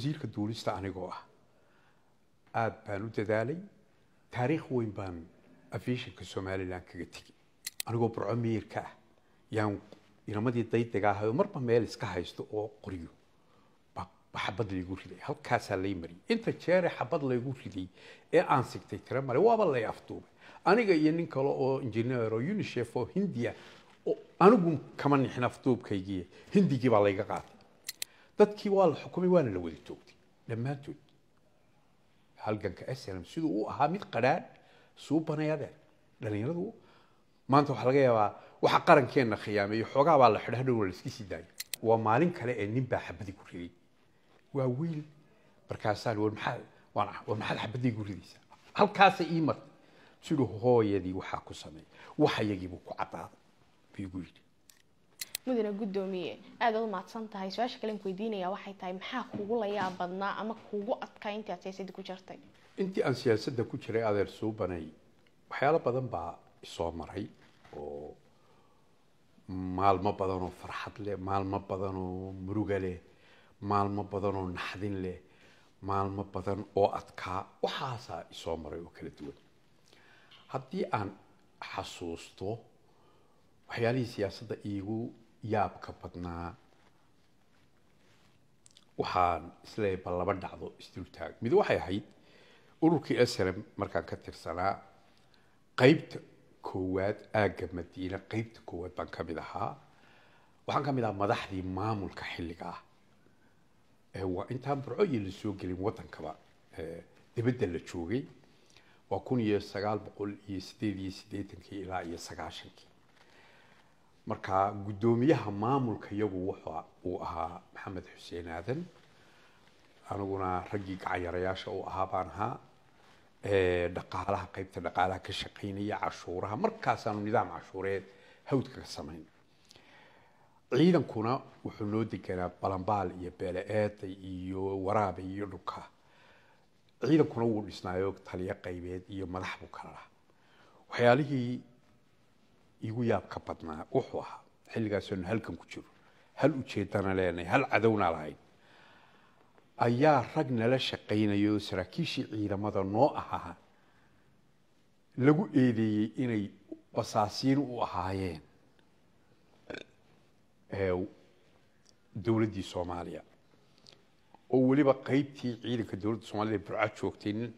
wasiirka duulista anigoo ah aad baan u dadaalay taariikh weyn baan afishinka somalilan kaga tegi anigoo burco miirka ah yaan inamadii daydaga ahayo marba meel iska haysto oo qoriyo xabad laygu riday halkaasaa lay mariyay inta jeere xabad laygu riday ee aan sigtay tira male waaba lay afduubay aniga iyo nin kale oo engineer oo unishef oo hindiya anigu kama nixin afduubkaygiiy hindigii baa layga qaatay dadkii waa la xukumay waana la wada toogtay dhammaantood halganka slm siduu u ahaa mid qadhaan suubanay adeer dhalinyaradu maanta waxaa laga yaabaa waxa qarankeenna khiyaameeyo xoogaa baa la xidhaa dhowna la iska sii daayay waa maalin kale ee nin baa xabadii ku riday waa wiil markaasaan war maxaad waan war maxaad xabadii ku ridaysaa halkaasa ii martay siduu hooyadii waxaa ku sameeyay waxayagiibuu ku caddaaday buu igu yidhi mudana gudoomiye aada umahadsan tahay su-aasha kalen kuweydiinaya waxay tahay maxaa kugu layaab badnaa ama kugu adkaa intii aad siyaasadda ku jirtay intii aan siyaasadda ku jiray adeer suubanay waxyaalo badan baa isoo maray oo maalmo badanoo farxad leh maalmo badanoo muruga leh maalmo badanoo naxdin leh maalmo badan oo adkaa waxaasaa isoo maray oo kala duwan haddii aan xasuusto waxyaalihii siyaasadda iigu yaabka badnaa waxaan isleeyahay ba laba dhacdo isdultaag mid waxay ahayd ururkii slm markaan ka tirsanaa qeybta koowaad aagga madiina qeybta koowaad baan ka mid ahaa waxaan ka mid ahaa madaxdii maamulka xilliga ah waa intaan burco iyo la soo gelin waddankaba dibadda la joogay waa kun iyo sagaal boqol iyo sideed iyo siddeetankii ilaa iyo sagaashankii markaa guddoomiyaha maamulka iyagu wuxa ahaa maxamed xuseen aadan aniguna raggii gacanyarayaasha uu ahaa baan ahaa dhaqaalaha qaybta dhaqaalaha ka shaqaynaya cashuuraha markaasaanu nidaam cashuureed hawdka ka samayn ciidankuna wuxuu noo deganaa balambaal iyo beele iyo waraabe iyo dhulka ciidankuna wuu dhisnaayo taliyo qaybeed iyo madax buu kala lahaa waxyaalihii igu yaabka badnaa wuxuu ahaa xilligaasonu halkan ku jiro hal ujeedana leenahay hal cadowna lahayd ayaa rag nala shaqaynayo oo saraakiishii ciidamada noo ahaa lagu eedeeyey inay basaasiin u ahaayeen dowladdii soomaaliya oo weliba qeybtii ciidanka dowladda soomaalida ee burca joogtay nin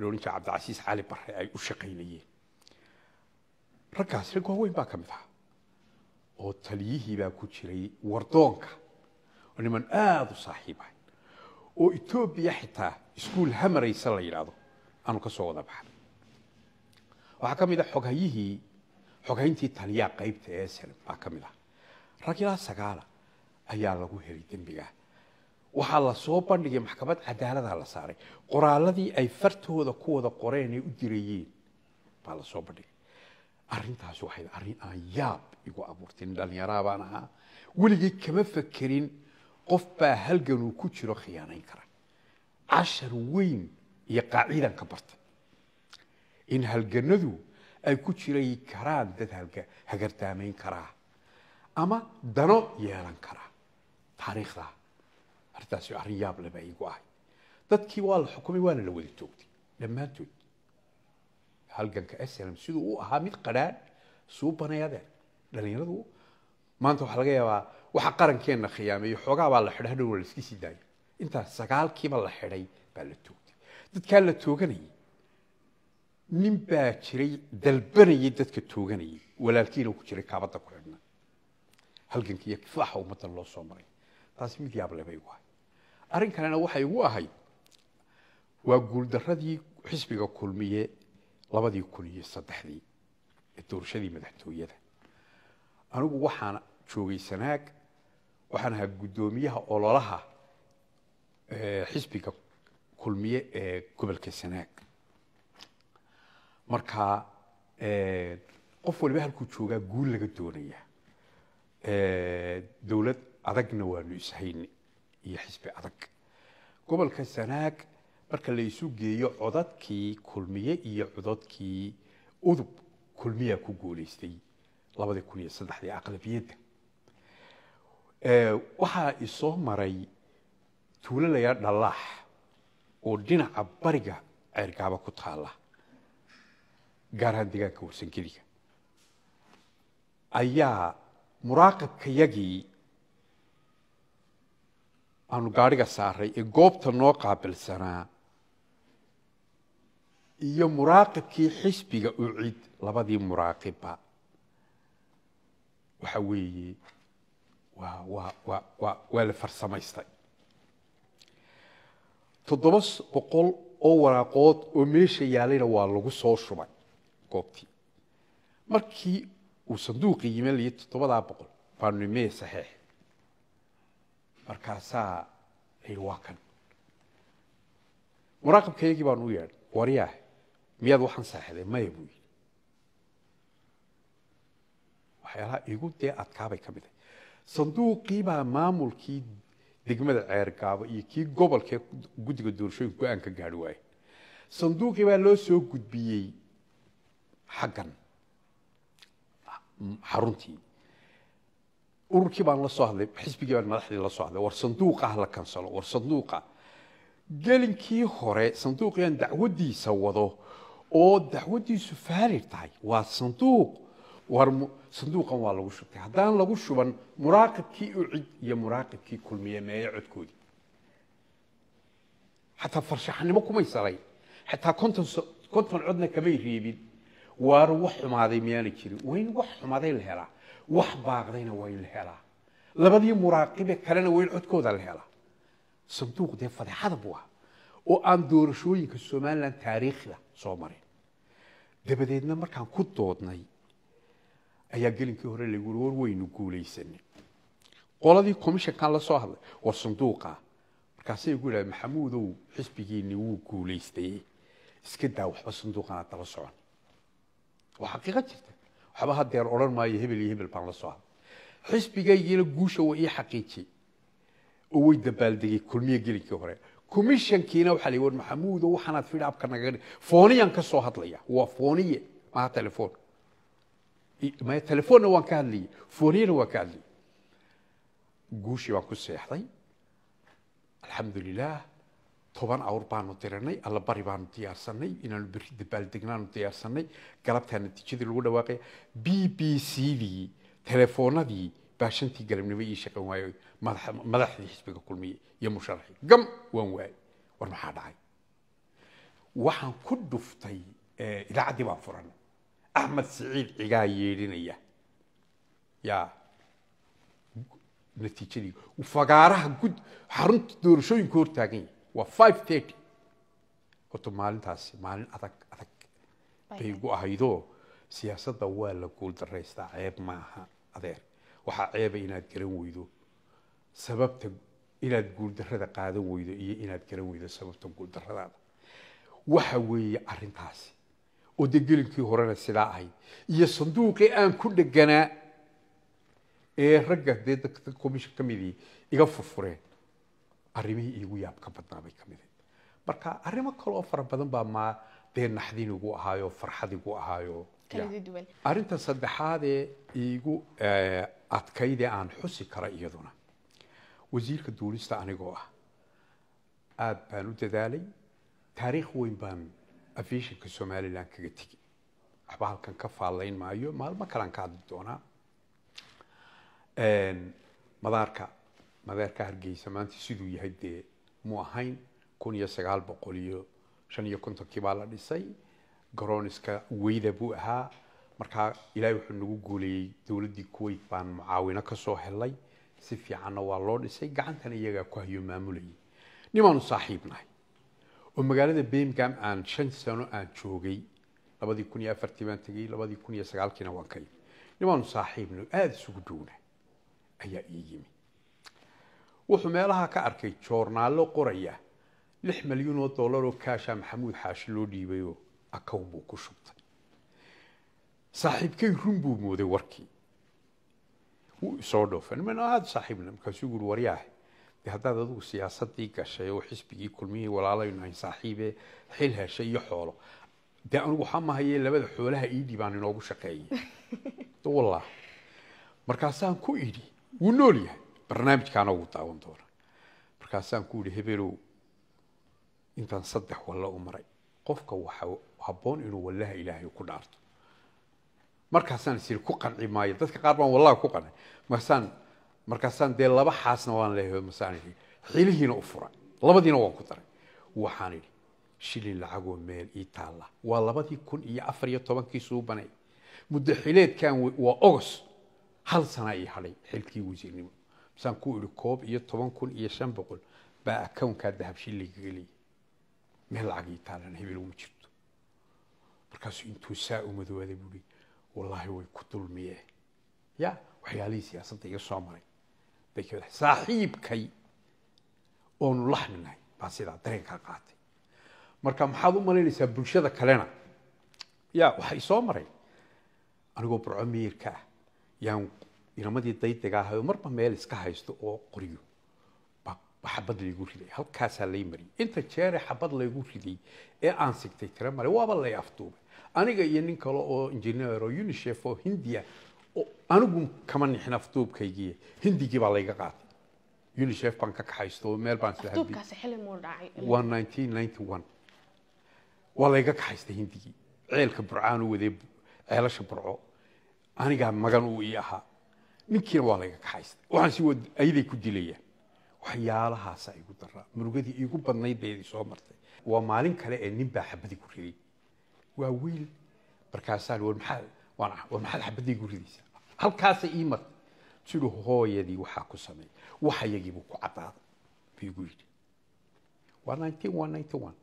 la cabdicasiis cali barre ay u shaqaynayeen raggaas rag waaweyn baa ka mid ahaa oo taliyihii baa ku jiray wardoonka oo niman aada u saaxiib ahay oo etoobiya xitaa iskuul hamaraysa la yidhaahdo aanu ka soo wada baxan waxaa ka mid a xoghayihii xoghayntii taliyaa qaybta ee slm baa ka mid ah rag ilaa sagaala ayaa lagu helay dembigaa waxaa la soo bandhigay maxkamad cadaaladaa la saaray qoraaladii ay fartooda ku wada qoreen ee u direeyeen baa la bandhigay arintaas waxayd arrin aan yaab igu abuurtin dhallinyaraa baan ahaa weligay kama fakerin qof baa uu ku jiro khiyaanayn kara cashar weyn iyo qaacidaan ka bartay in halganadu ay ku jiray karaan dad hagardaamayn karaa ama dano yeelan karaa taariikhda arrintaasi arrin yaab le baa ahay dadkii waa la xukumay waana la wada toogtay dhammaantood halganka slm siduu u ahaa mid qarhaan suubanay adeer dhalinyaradu maanta waxaa laga yaabaa waxa qarankeenna khiyaameeyo xoogaabaa la xidha hadhow la iska sii daayo intaa sagaalkiiba la xidhay baa la toogtay dadkaa la tooganayay nin baa jiray dalbanayay dadka tooganayay walaalkiina ku jiray kaabadda ku xidhna halganka iyo kifaaxa ummadda loo soo maray taasi mid yaab lebay igu ahay arrin kalena waxay igu ahayd waa guuldaradii xisbiga kulmiye labadii kun iyo saddexdii ee doorashadii madaxtooyada anigu waxaan joogay sanaag waxaan ahaa guddoomiyaha ololaha xisbiga kulmiye ee gobolka sanaag marka qof waliba halkuu joogaa guul laga doonaya dowlad adagna waanu ishayni iyo xisbi adag gobolka sanaag marka la geeyo codadkii kulmiye iyo codadkii udub kulmiyaa ku guuleystay labadii kun iyo saddexdii aqlabiyadda waxaa isoo maray tuulalayaa dhallaax oo dhinaca bariga ceergaaba ku taala gaar ahaan deegaanka warsanjeliga ayaa muraaqibkayagii aanu gaadhiga saaray ee goobta noo qaabilsanaa iyo muraaqibkii xisbiga u cid labadii muraaqibba waxa weeye waa waa la farsamaystay toddoba boqol oo waraaqood oo meesha yaalayna waa lagu soo shubay goobtii markii uu sanduuqii yimanlayay toddobadaa boqol baanu imee saxeix markaasaa waa kan muraaqibka iyagii baanu u yeedhay waryaah miyaad waxaan saaxiday maya buu yidhi waxyaalaha igu dee adkaabay ka mid ahay sanduuqiibaa maamulkii degmada ceergaabo iyo kii gobolkee guddiga doorashooyinka go-aan ka waaye sanduuqii baa loo soo gudbiyey xaggan xaruntii ururkii baan la hadlay xisbigii baan madaxdii la hadlay war sanduuqa ah la kansalo war sanduuqa ah. gelinkii hore sanduuqiiaan dacwadiisa wado oo dacwadiisu faarir tahay waa sanduuq sanduuqan waa lagu shubtay haddaan lagu shuban muraaqibkii ucid iyo muraaqibkii kulmiye meeye codkoodii xataa farshaxnimo kumay salayn xataa konton konton codna kamay reebin waana wax xumaaday miyaana jirin waa in wax xumaaday la helaa wax baaqdayna waa in la helaa labadii muraaqibe kalena waa in codkooda la helaa sanduuq dee fadeexada buu ah oo aan doorashooyinka somalilan taariikhda soo marin dabadeedna markaan ku doodnay ayaa gelinkii hore lagu uri war waynu guulaysanay qoladii commishankan la soo hadlay war sanduuqa markaasay ugu yidhaha maxamuudow xisbigiinii wuu guulaystay iska daa waxba sanduuqana daba socon waa xaqiiqo jirta waxba hadeer odhan maayo hebel iyo hebel baan la soo hadlay xisbigaygiina guusha waa ii xaqiijiyey oo way dabaaldegay kulmiya gelinkii hore commissionkiina waxaa la war maxamuudo waxaanaad fidhaabka naga fooniyaan ka soo hadlaya waa fooniye maha telefoon maya telefoonna waan ka hadlayay fooniyana waan ka hadlayay guushii baan ku seexday alxamdu lilaah toban awr baanu diranay alla baanu diyaarsanay inaanu berri dabaaldegnaanu diyaarsanay galabtaa natiijadii lagu dhawaaqaya b b c dii telefoonadii baa shantii galabnimo ii shaqan waayey madaxdii xisbiga kulmiyey iyo musharaxii gam waan waayey war maxaa dhacay waxaan ku dhuftay idaacaddii baa furan axmed siciid cigaa yeedhinaya ya natiijadii fagaaraha gud xarunta doorashooyinku hortaagan yahay waa five thirty horta maalintaasi maalin adag adag bay igu ahaydoo siyaasadda waa la guul daraystaa ceeb maaha adeer waxaa ceeba inaad garan weydo sababta inaad guuldarada qaadan weydo iyo inaad garan weydo sababta guuldaradaada waxa weeye arintaasi oo dee horena sidaa ahayd iyo sanduuqii aan ku dheganaa ee ragga dee dadka komishan ka midii iga furfureen arrimihii iigu yaab badnaabay ka mid marka arrimo kale oo fara badan baa maa dee naxdinigu ahaayo farxadigu ahaayo arrinta saddexaadee iigu adkaydee aan xusi karo iyaduna wasiirka duulista anigoo ah aad baan u dadaalay taariikh weyn baan afishinka somalilan kaga tegi waxba halkan ka faallayn maayo maalmo kalaan ka hadli doonaa madaarka madaarka hargeysa maanta siduu yahay dee mu ahayn kun iyo sagaal boqol iyo shan iyo kontonkii baa la dhisay garooniska weyda buu ahaa markaa ilaahay wuxuu nagu guuleeyey dowladdii kuwayt baan mucaawino kasoo helay si fiicanna waa loo dhisay gacantana iyagaa ku hayo maamulayay nimaanu saaxiib oo magaalada bemgam aan shan sano aan joogay labadii kun iyo afartii baan tegay labadii kun iyo sagaalkiina waan ka imi nimaanu saaxiibna aada isugu dhowna ayaa ii yimi wuxuu meelaha ka arkay joornaallo qoraya lix malyan oo dollar oo kaashaa ah maxamuud xaashi loo dhiibayoo akow buu ku shubtay saaxiibkay run buu mooday warkii wuu isoo dhoofa niman aada saaxiibna markaasuu guuri waryaah de haddaad adigu siyaasadii gashay oo xisbigii kulmihii walaalaynu hayn saaxiibee xil heshay iyo xoolo dee anigu waxaa mahaye labada xoolaha iidhi baan inoogu shaqeeyey wallah markaasaan ku idhi wuu nool yahay barnaamijkaana ugu daawan doona markaasaan ku idhi hebelow intaan saddex walla u maray qofka waxa habboon inuu wallaha ilaahay ku dhaarto markaasaan isiri ku qanci maayo dadka qaar baan wallahi ku qanci markaasaan markaasaan dee laba xaasna waan leehay masaan idhi xilihiina u furay labadiina waan ku daray waxaan idhi shilin lacagoo meel ii taalla waa labadii kun iyo afar iyo tobankii suubanay muddo xileedkan waa ogos hal sanaa ii hadhay xilkii wasiirnimo masaan ku idhi koob iyo toban kun iyo shan boqol baa akawnkaa dahab shilliga geliya meel lacag ii taallan hebel uma jirto markaasuu intuu saa u madooday buui wallaahi way ku dulmiyeen ya waxyaalihii siyaasadda iga soo maray bay kamid saaxiibkay oonu laxminahay baa sidaa dareenkaa qaatay marka maxaad u malaynaysaa bulshada kalena ya waxay soo maray anigoo burco miyirka ah yaan inamadii daydaga ahayo marba meel iska haysto oo qoriyo xabad laygu riday halkaasaa lay mariyay inta jeere xabad laygu riday ee aan sigtay tira male waaba lay afduubay aniga iyo nin kale oo engineer oo unishef oo hindiya anigu kama nixin afduubkaygiiy hindigii baa layga qaatay unishef baan ka kaxaysto meel baan waa waa layga kaxaystay hindigii ceelka burcaan u wadee ceelasha burco anigaa magan uu ii ahaa ninkiina waa layga kaxaystay waxaan si wad ku dilayaan waxyaalahaasa igu daraa murugadii iigu badnayd bay soo martay waa maalin kale ee nin baa xabadii ku riday waa wiil markaasaa war xabadii guridiisa halkaasa ii martay tidu hooyadii waxaa ku sameey waxyagiibuu ku caddaaday buu yidhi waa nineteen one nineteen one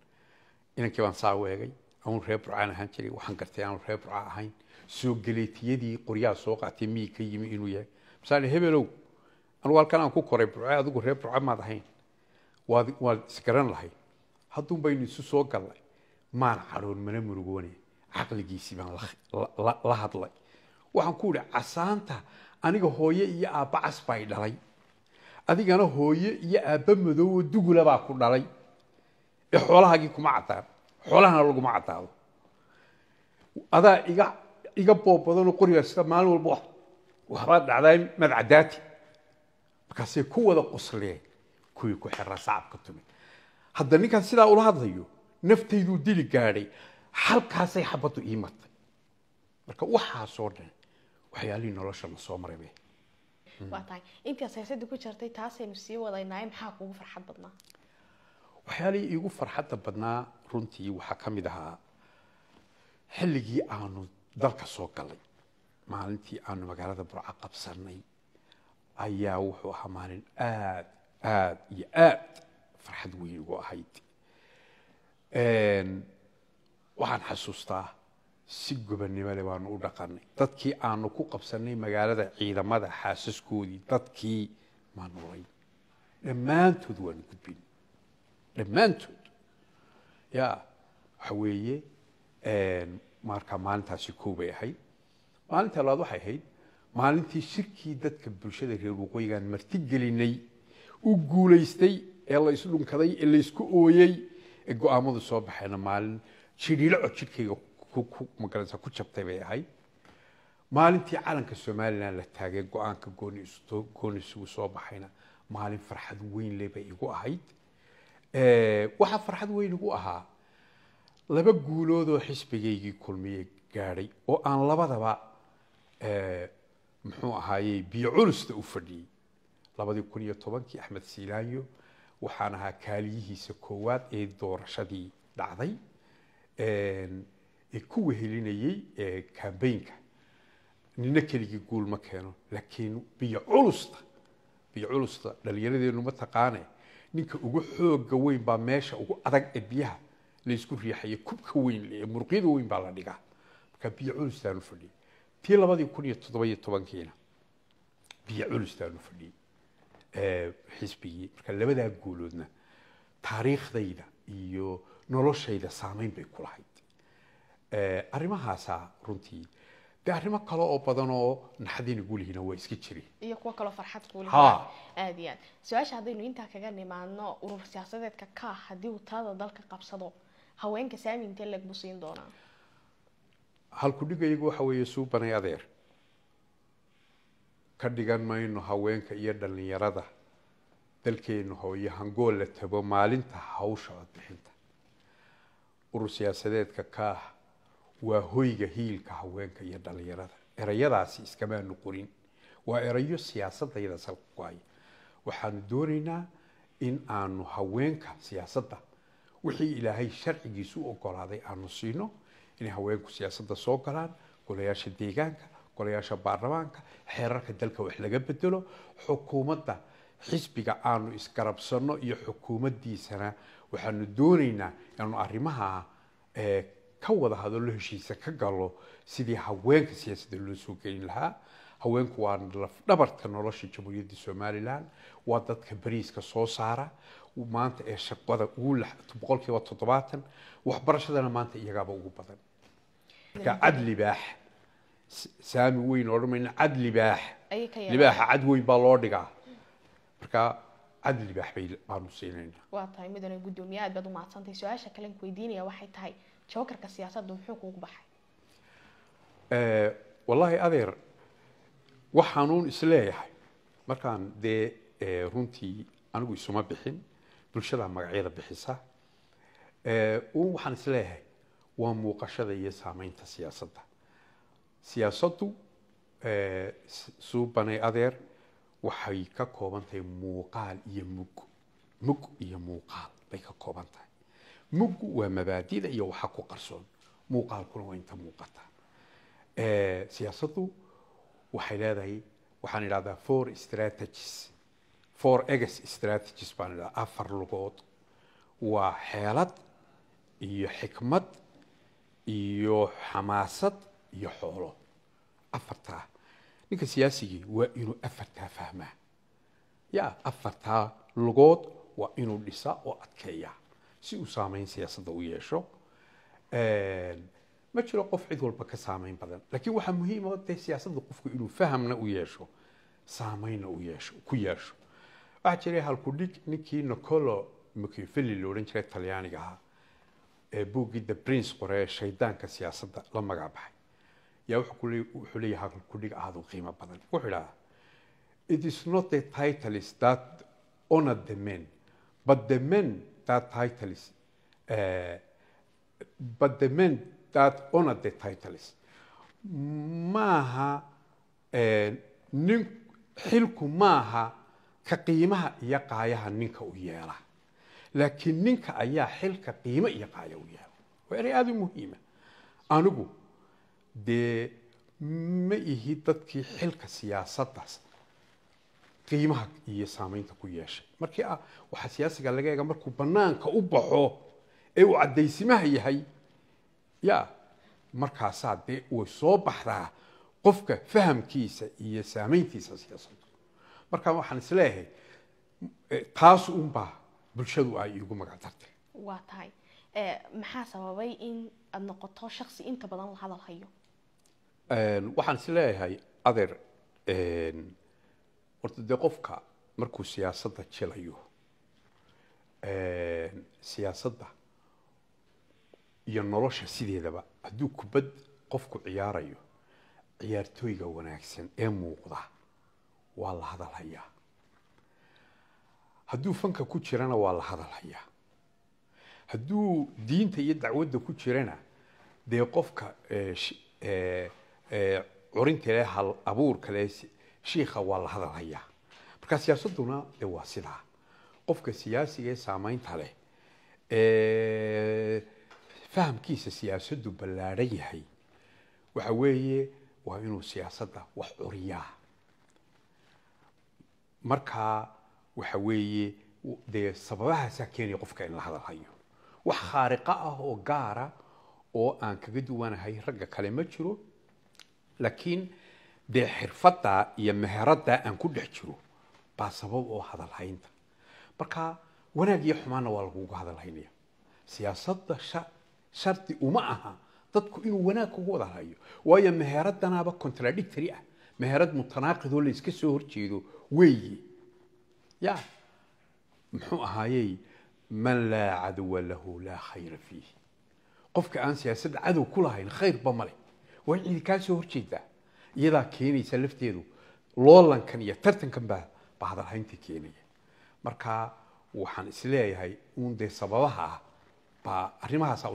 inankii baan saa weegay aun reer burcaan ahaan jiray waxaan gartay aan reer burca ahayn soo galeetiyadii qoryaha soo qaatay miyii ka yimi inuu yahay masaale hebelow anu halkan aan ku koray burce adigu reer burca maad ahayn waad waad isgaran lahayd hadduun baynu isu soo gallay maan cadhoon mana murugoone caqligiisii baan la hadlay waxaan ku idhi casaanta aniga hooye iyo aabba cas baa dhalay adigana hooye iyo aabba madow dugula baa ku dhalay ee xoolahaagii kuma cadaan xoolahana laguma caddaado adaa iga iga boobadanoo qorigaa maalin walba waxbaa dhacdaa madcadaati markaasay ku wada qosliyeen kuwii ku xirraa sacabka tumid hadda ninkaan sidaa ula hadlayo naftayduu dili gaadhay halkaasay xabaddu ii martay marka waxaasoo dhan waxyaalihii nolosha noloshana soo maraybe hmm. waa tahay intaas heesadii ku jirtay taasaynu sii wadaynaaye maxaa kuugu farxad badnaa waxyaalihii iigu farxadda badnaa runtii waxaa ka mid ahaa xilligii aanu dalka soo galay maalintii aanu magaalada burca qabsanay ayaa wuxuu ahaa maalin aad aad iyo aad farxad weyn ugu ahayd waxaan xasuustaa si gobannimo le baanu u dhaqanay dadkii aanu ku qabsanay magaalada ciidamada xaasaskoodii dadkii maanulay dhammaantood waanu gudbin dhammaantood ya waxa weeye markaa maalintaasi koo bay ahayd maalinta labaad waxay ahayd maalintii shirkii dadka bulshada reer waqooyigaan marti gelinay u guulaystay ee la ee laysku ooyey go-aamadu soo baxayna maalin jidhiilo cod jidhkayga magarasa ku jabtay bay ahay maalintii calanka somalilan la taagay go-aanka gooni isugu soo baxayna maalin farxad weyn le bay igu ahayd waxaa farxad weyn igu ahaa laba guuloodoo xisbigaygii kulmiye gaadhay oo aan labadaba muxuu ahaayey biyo culusta u fadhiyey labadii kun iyo tobankii axmed siilaanyo waxaan ahaa kaaliyihiisa koowaad ee doorashadii dhacday ee ku wehelinayey cambaynka nina keligii guul ma keeno laakiin biyo culusta dhalinyaradeennu ma taqaane ninka ugu xooga weyn baa meesha ugu adag ee biyaha laysku riixaya kubka weyn ee murqyada weyn baa la dhigaa marka biyo fadhiyey tii labadii kun iyo toddoba tobankiina biyo fadhiyey xisbigii marka labadaa guuloodna taariikhdayda iyo noloshayda saameyn bay ku lahayd runtii de arrimo kale oo badan oo naxadina guulihina waa iska jireen iyo kuwo kaloo farxad guulihina aad iyo aad su-aasha haddaynu intaa kaga nimaadno urur siyaasadeedka ka ah, haddii uu talada dalka qabsado haweenka saami intee leeg siin doonaa halku dhiga waxa weeye suubanay adeer ka dhigan mayno haweenka iyo dhallinyarada dalkeenu hooyo hangool la tago maalinta hawsha codbixinta urur siyaasadeedka ka ah waa hoyga hiilka haweenka iyo dhallinyarada erayadaasi iskamaanu qorin waa erayo siyaasadayda salka ku-haya waxaanu doonaynaa in aanu haweenka siyaasadda wixii ilaahay sharcigiisu ogolaaday aanu siino inay haweenku siyaasadda soo galaan golayaasha deegaanka golayaasha baarlamaanka xeerarka dalka wax laga bedelo xukuumadda xisbiga aanu isgarabsanno iyo xukuumaddiisana waxaanu doonaynaa inaanu arrimaha eh, ka wada hadallo heshiisa ka galo sidii haweenka siyaasadda loo soo gelin lahaa haweenku waa lafdhabarka nolosha jamhuuriyadda somalilan waa dadka bariiska soo saara maanta ee shaqada ugu boqolkiiba toddobaatan waxbarashadana maanta iyagaaba ugu badan cadli baax saami weyn odhan mayna cad libaax libaaxa cad weyn baa loo dhigaa markaa cad libaax bay baanu siinaynaa waa tahay midana guddoomiye aad baad u mahadsantahay su-aasha kalen weydiinaya waxay tahay jawakarka siyaasadda muxuu kuugu baxay eh, wallaahi adeer waxaanuun isleeyahay markaan dee eh, runtii anigu isuma bixin bulshadaa magacyada bixisa eh, uun waxaan isleeyahay waa muuqashada iyo saamaynta siyaasadda siyaasadu eh, suubanay adeer waxay ka kooban tahay muuqaal iyo mug mug iyo muuqaal bay ka kooban tahay muggu waa mabaadida iyo waxa ku qarsoon muuqaalkuna waa inta muuqata eh, siyaasadu waxay leedahay waxaan idhahdaa four strategies four eges strategies baan idhahdaa afar lugood waa xeelad iyo xikmad iyo xamaasad iyo xoolo afartaa ninka siyaasigii waa inuu afartaa fahmaa ya afartaa lugood waa inuu dhisaa oo adkeeya si uu saameyn siyaasadda u yeesho ma jiro qof cid walba ka saameyn badan laakiin waxaa muhiima dee siyaasadda qofku inuu fahamna u yeesho saameynna u yeesho ku yeesho waxaa jiray halkudhig ninkii nicolo machiavelli la odhan jiray talyaaniga ahaa ee buuggii the prince qoree shaydaanka siyaasadda la magac yaa wuxuu leeyahay halkan kudhig aadu qiimo badan wuxuu idhaha it is not the titles that honor the men but the men that titles eh, but the men that honor the titles maaha eh, nin xilku maaha ka qiimaha iyo qaayaha ninka u yeela laakiin ninka ayaa xilka qiimo iyo qaaya u yeela waa eray aada u muhiima anigu dee ma ihi dadkii xilka siyaasaddaas qiimaha iyo saameynta ku yeeshay markii ah, waxaa siyaasiga laga eega markuu banaanka u baxo ee uu caddaysimaha yahay ya markaasaa dee way soo baxdaa qofka fahamkiisa iyo saameyntiisa siyaasaddu markaa waxaan isleeyahay e, taas unbaa bulshadu ay igu magac dartay waa tahay e, maxaa sababay in aad noqoto shaksi inta badan la hadal hayo waxaan is leeyahay adeer horta dee qofka markuu siyaasadda jilayo siyaasadda iyo nolosha sideedaba hadduu kubad qofku ciyaarayo ciyaartooyga wanaagsan ee muuqda waa la hadalhayaa hadduu fanka ku jirana waa la hadalhayaa hadduu diinta iyo dacwadda ku jirana dee qofka curinta eh, hal abuurkale shiikha waa la hadalhayaa marka siyaasaduna de waa sidaa qofka siyaasiga ee saameynta leh eh, fahamkiisa siyaasadu ballaadhan yahay waxa weeye waa inuu siyaasadda wax curiyaa markaa waxa weeye dee sababahaasaa keenaya qofka in la hadalhayo wax khaariqa ah oo gaara oo aan kaga duwanahay ragga kale ma jiro laakiin dee xirfadda iyo meheradda aan ku dhex jiro baa sabab oo ah hadalhaynta marka wanaag iyo xumaanna waa laguga hadalhaynaya siyaasada shardi uma aha dadku inuu wanaag kugu wada hayo waayo meheraddanaba contradictory ah meherad mutanaaqidoo layska soo horjeedo weeye ya muxuu ahaayey man laa cadwa lahu laa khayra fiih qofka aan siyaasadda cadow ku lahayn khayrba ma leh way cidi kaa soo horjeedaa iyadaa keenaysa lafteedu loolankan iyo tartankan baa bahadalhaynta keenaya marka waxaan isleeyahay uun dee sababaha ah baa arrimahaasa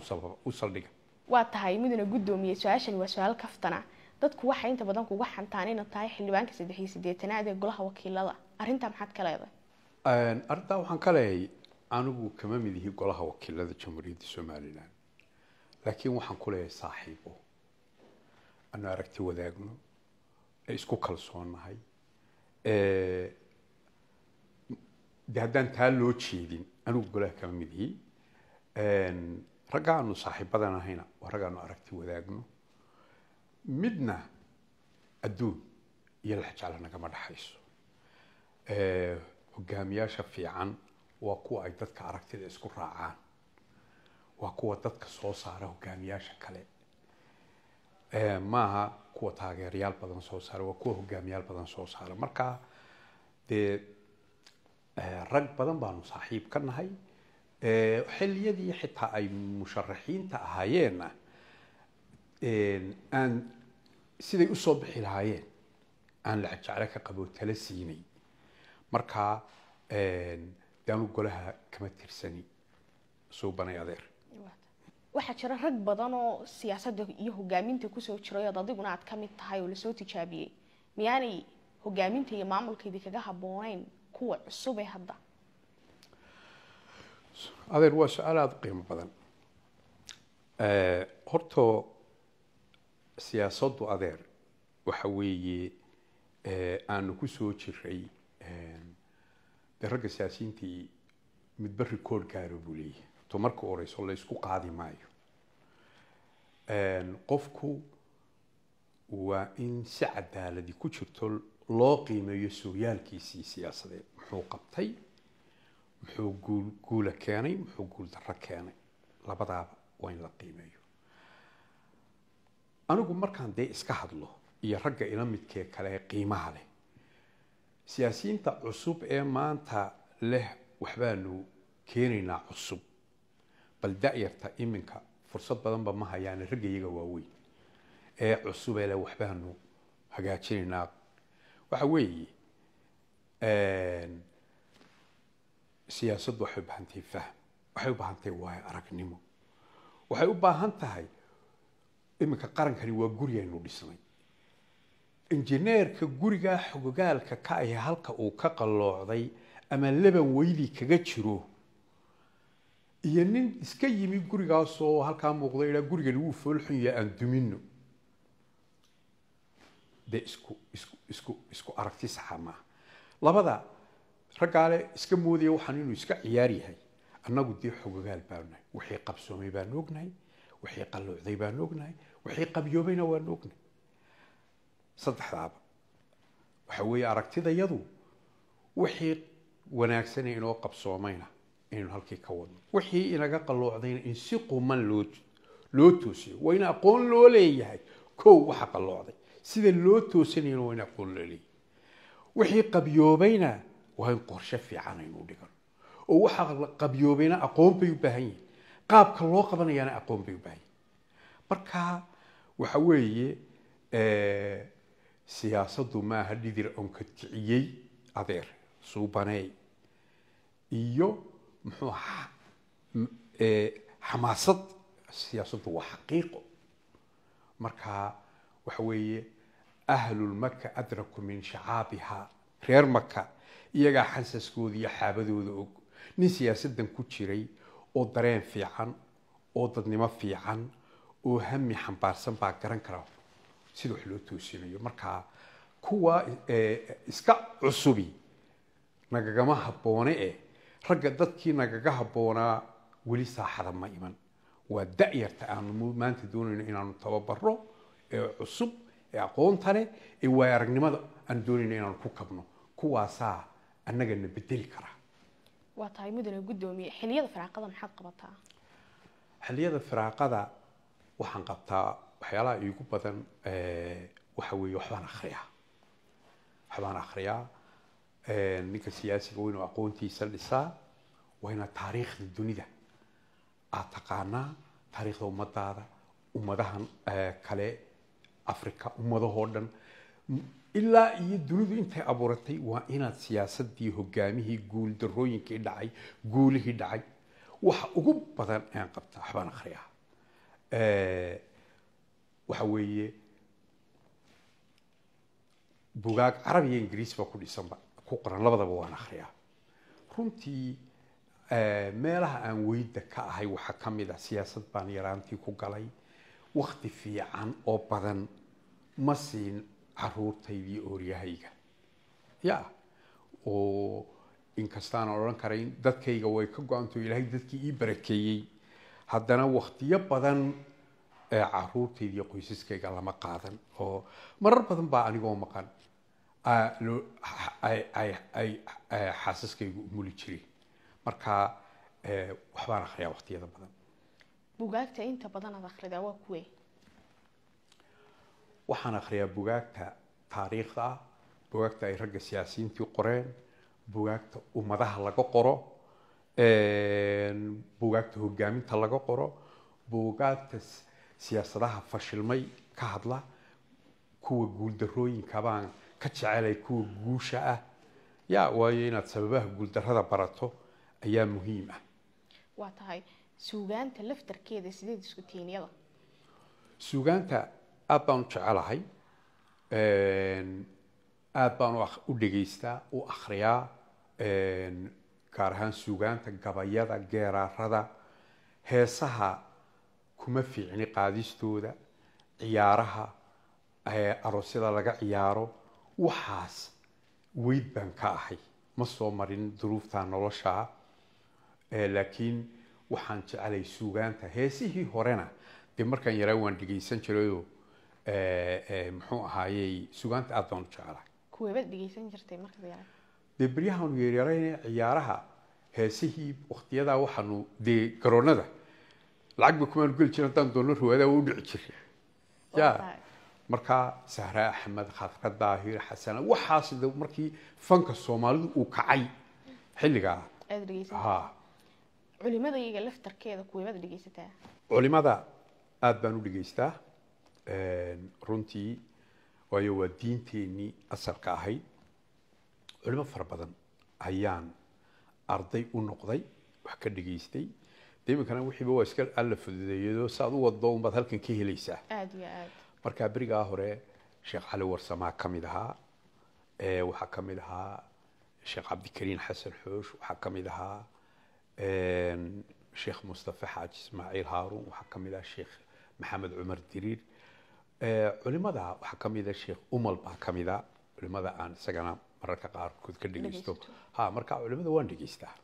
u saldhiga waa tahay miduna guddoomiye su-aashani waa su-aal kaftana dadku waxay inta badan kuga xantaan inad tahay xildhibaanka saddex iyo ee golaha wakiilada arrintaa maxaad ka leedahay arrintaa waxaan ka leeyahay anigu kama mid ihi golaha wakiilada jamhuuriyadda somalilan laakiin waxaan ku leeyahay saaxiibo anu aragti wadaagno ee isku kalsoonnahay de haddaan taa loo jeedin anigu golaha kama midihi raggaanu saaxiibadan ahayna waa raggaanu aragti wadaagno midna adduun iyo laxjecla nagama dhexayso hogaamiyaasha fiican waa kuwa ay dadka aragtida isku raacaan waa kuwa dadka soo saara hogaamiyaasha kale maaha kuwa taageerayaal badan soo saara waa kuwa hogaamiyaal badan soo saara marka dee rag badan baanu saaxiib ka nahay xiliyadii xitaa ay musharaxiinta ahaayeenna aan siday usoo bixi lahaayeen aan lacagjecle ka qabo tala siinay marka daanu golaha kama tirsani suubanay adeer waxaa jira rag badan oo siyaasadda iyo hogaaminta kusoo jiray ood adiguna aad kamid tahay oo lasoo tijaabiyey miyaanay hogaaminta iyo maamulka kaga habooneyn kuwa cusube hadda adeer waa su-aal aada u qiimo badan eh, horto siyaasaddu adeer waxa weeye eh, aanu kusoo jiray eh, de ragga siyaasiyiintii midba rikood gaaro buu leeyahay jirto marka oreyso laysku qaadi maayo qofku waa in si cadaaladi ku jirto loo qiimeeyo sooyaalkiisii siyaasadeed muxuu qabtay muxuu guul guula keenay muxuu guul darro keenay labadaaba waa in la qiimeeyo anigu markaan dee iska hadlo iyo ragga ila midkee kale ee qiimaha leh siyaasiyiinta cusub ee maanta leh waxbaanu keenaynaa cusub bal dayarta iminka fursad badanba ma hayaan ragga waaweyn ee cusubele waxbaanu hagaajinaynaa waxa weeye siyaasaddu waxay u baahan fahm waxay u baahan waayo aragnimo waxay u baahan tahay iminka qarankani waa guri aynu dhisnay injineerka gurigaa xogogaalka ka ahi halka uu ka qalloocday ama laban weydii kaga jiro iyo nin iska yimi gurigaasoo halkaa muuqda idhaa gurigani wuu foolxunya aan dumino dee isku isku isku isku aragti saxa ah maaha labada raggaale iska moodaya waxaan inuu iska ciyaar yahay annagu dee xogogaal baanu wixii qabsoomay baanu ognahay wixii qalluucday baanu ognahay wixii qabyoobayna waanu ognahay saddexdaaba waxa weeye aragtidayadu wixii wanaagsanee inoo qabsoomayna inaynu halkii ka wadno wixii inaga qalloocdayna in si quman loo loo toosiyo waa ina aqoon loo leeyahay kow waxa qalloocday sida loo toosinayna waa in aqoon loo leeyahay wixii qabyoobayna waa in qorshe fiican aynu dhigano oo waxa qabyoobayna aqoon bay u baahan yihin qaabka loo qabanayaana aqoon bay u baahan yihin marka waxa weeye siyaasaddu maaha dhidir onkadkiciyey adeer suubaneey iyo muxuu eh, xamaasad siyaasaddu waa xaqiiqo markaa waxa weeye ahlulmaka adraku min shacaabiha reer maka iyagaa xansaskooda iyo xaabadooda og nin siyaasaddan ku jiray oo dareen fiican oo dadnimo fiican oo hami xambaarsan baa garan kara sida wax loo toosinayo markaa kuwa eh, iska cusubi nagagama habboone eh ragga dadkii nagaga haboonaa weli saaxada ma iman waa da'yarta aanu maanta doonayno inaanu tababaro ee cusub ee aqoonta ee waaya aragnimada aan doonayno inaanu ku kabno kuwaasaa annagana bedeli kara waa tahay mudane guddoomiye xilliyada firaaqada maxaad qabataa xilliyada firaaqada waxaan qabtaa waxyaalaha iigu badan waxa weeye waxbaan akhriyaa waxbaan akhriyaa ninka siyaasiga waa inuu aqoontiisa dhisaa waa inaad taariikhda dunida aad taqaanaa taariikhda ummadaada ummadahan kale africa ummadahoo dhan ilaa iyo dunidu intay abuuratay waa inaad siyaasadii hogaamihii guul darooyinkii dhacay guulihii dhacay waxa ugu badan aan qabta waxbaan akhriyaa waxa weeye bugaag carabiya ingiriis baa ku dhisanba ku qoran labadaba waan akhriyaa runtii meelaha aan weyda ka ahay waxaa ka mid ah siyaasad baan yaraantii ku galay wakti fiican oo badan ma siin caruurtaydii ooryahayga ya oo inkastaan odhan karayn dadkayga way ka go-anto ilahay dadkii ii barakeeyey haddana wakhtiyo badan caruurtaydiiyo qoysaskayga lama qaadan oo marar badan baa anigoo maqan xaasaskaygu umuli jireen marka eh, waxbaan akriyaa waqtiyada badan bugaagta inta badan aad waa kuwe waxaan akriyaa bugaagta taariikhda ah bugaagta ay ragga siyaasiyiintii qoreen bugaagta ummadaha laga qoro bugaagta hogaaminta laga qoro bugaagta siyaasadaha fashilmay ka hadla kuwa guuldarooyinkabaan ka jecelay kuwa guusha ah ya waayo inaad sababaha guuldarada barato ayaa muhiim ah waa tahay suugaanta laftarkeeda sideed isku tiiniyada suugaanta aada baan u jecelahay aada baan u dhegaystaa u akhriyaa gaar ahaan suugaanta gabayada geeraarada heesaha kuma fiicni qaadistooda ciyaaraha aroosyada laga ciyaaro waxaas weyd baan ka ahay ma soo marin duruufta noloshaa eh, laakiin waxaan jecelay suugaanta heesihii horena dee markaan yaraa waan dhegaysan jirayoo eh, eh, muxuu ahaayey sugaanta aad baan u jecelahay beryahaanu yeeryarayna ciyaaraha heesihii waktiyadaa waxaanu dee garoonada lacag ba kumaanu geli jira haddaan doonno riwaadaha u dhici jiray ya markaa sahre axmed khadra daahir xasana waxaas markii fanka soomaalidu uu kacay xilligaa ha culimada iyaga laftarkeeda kuwimada dhegeysataa culimada aada baan u dhegeystaa runtii waayo waa diinteenii asalka ahayd culimo fara badan ayaan arday u noqday wax ka dhegeystay de iminkana wixiiba waa iska alla fududeeyadoo saaad u waddo unbaad halkan ka helaysaa aad yo aad marka berigaa hore sheekh cali warsamaa ka mid ahaa waxaa ka mid ahaa sheekh cabdikariin xasan xoosh waxaa ka mid ahaa sheekh mustafa xaaji ismaaciil haaruun waxaa ka mid ah sheekh maxamed cumar diriir culimada waxaa ka mid a sheekh umal baa ka mid a culimada aan isagana mararka qaarkood ka dhegeysto ha marka culimada waan dhegeystaa